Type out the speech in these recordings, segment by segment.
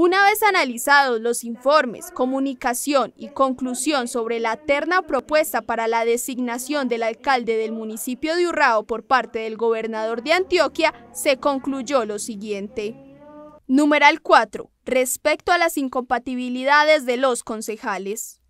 Una vez analizados los informes, comunicación y conclusión sobre la terna propuesta para la designación del alcalde del municipio de Urrao por parte del gobernador de Antioquia, se concluyó lo siguiente. Número 4. Respecto a las incompatibilidades de los concejales.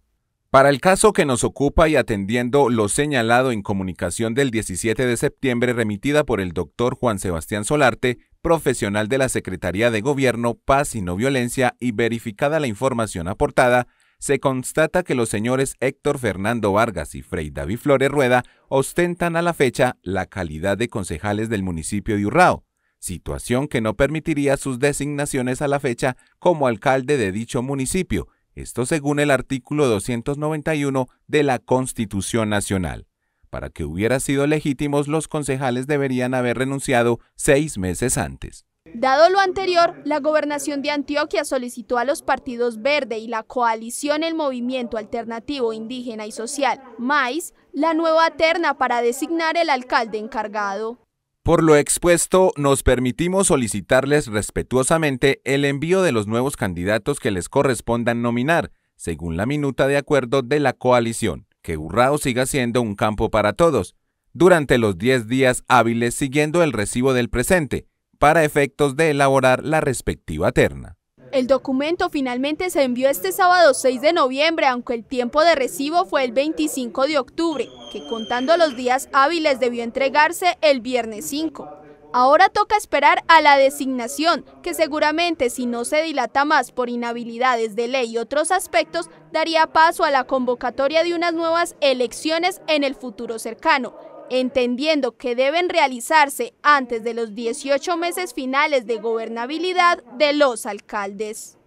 Para el caso que nos ocupa y atendiendo lo señalado en comunicación del 17 de septiembre remitida por el doctor Juan Sebastián Solarte, profesional de la Secretaría de Gobierno, Paz y No Violencia y verificada la información aportada, se constata que los señores Héctor Fernando Vargas y Frei David Flores Rueda ostentan a la fecha la calidad de concejales del municipio de Urrao, situación que no permitiría sus designaciones a la fecha como alcalde de dicho municipio, esto según el artículo 291 de la Constitución Nacional. Para que hubiera sido legítimos, los concejales deberían haber renunciado seis meses antes. Dado lo anterior, la gobernación de Antioquia solicitó a los partidos Verde y la coalición El Movimiento Alternativo Indígena y Social, MAIS, la nueva terna para designar el alcalde encargado. Por lo expuesto, nos permitimos solicitarles respetuosamente el envío de los nuevos candidatos que les correspondan nominar, según la minuta de acuerdo de la coalición que Urrao siga siendo un campo para todos, durante los 10 días hábiles siguiendo el recibo del presente, para efectos de elaborar la respectiva terna. El documento finalmente se envió este sábado 6 de noviembre, aunque el tiempo de recibo fue el 25 de octubre, que contando los días hábiles debió entregarse el viernes 5. Ahora toca esperar a la designación, que seguramente si no se dilata más por inhabilidades de ley y otros aspectos, daría paso a la convocatoria de unas nuevas elecciones en el futuro cercano, entendiendo que deben realizarse antes de los 18 meses finales de gobernabilidad de los alcaldes.